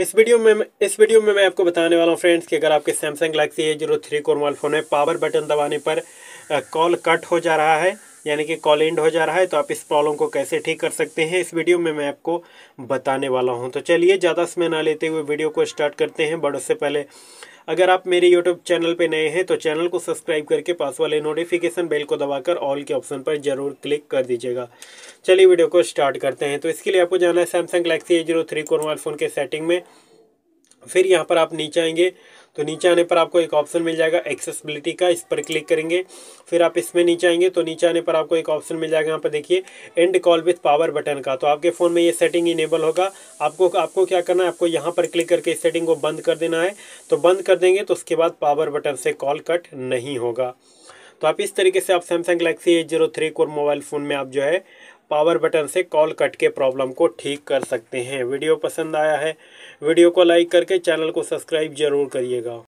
इस वीडियो में इस वीडियो में मैं आपको बताने वाला हूँ फ्रेंड्स कि अगर आपके Samsung Galaxy A zero three core mobile phone में पावर बटन दबाने पर कॉल कट हो जा रहा है यानी कि कॉल एंड हो जा रहा है तो आप इस प्रॉब्लम को कैसे ठीक कर सकते हैं इस वीडियो में मैं आपको बताने वाला हूँ तो चलिए ज़्यादा समय ना लेते हुए वीडियो को स्टार्ट करते हैं बट उससे पहले अगर आप मेरे यूट्यूब चैनल पर नए हैं तो चैनल को सब्सक्राइब करके पास वाले नोटिफिकेशन बेल को दबाकर ऑल के ऑप्शन पर जरूर क्लिक कर दीजिएगा चलिए वीडियो को स्टार्ट करते हैं तो इसके लिए आपको जाना है Samsung Galaxy A zero three को मोबाइल फ़ोन के सेटिंग में फिर यहाँ पर आप नीचे आएंगे तो नीचे आने पर आपको एक ऑप्शन मिल जाएगा एक्सेसिबिलिटी का इस पर क्लिक करेंगे फिर आप इसमें नीचे आएंगे तो नीचे आने पर आपको एक ऑप्शन मिल जाएगा यहाँ पर देखिए end call with power button का तो आपके फ़ोन में ये सेटिंग इनेबल होगा आपको आपको क्या करना है आपको यहाँ पर क्लिक करके इस सेटिंग को बंद कर देना है तो बंद कर देंगे तो उसके बाद पावर बटन से कॉल कट नहीं होगा तो आप इस तरीके से आप Samsung Galaxy A zero three core mobile phone में आप जो है पावर बटन से कॉल कट के प्रॉब्लम को ठीक कर सकते हैं वीडियो पसंद आया है वीडियो को लाइक करके चैनल को सब्सक्राइब जरूर करिएगा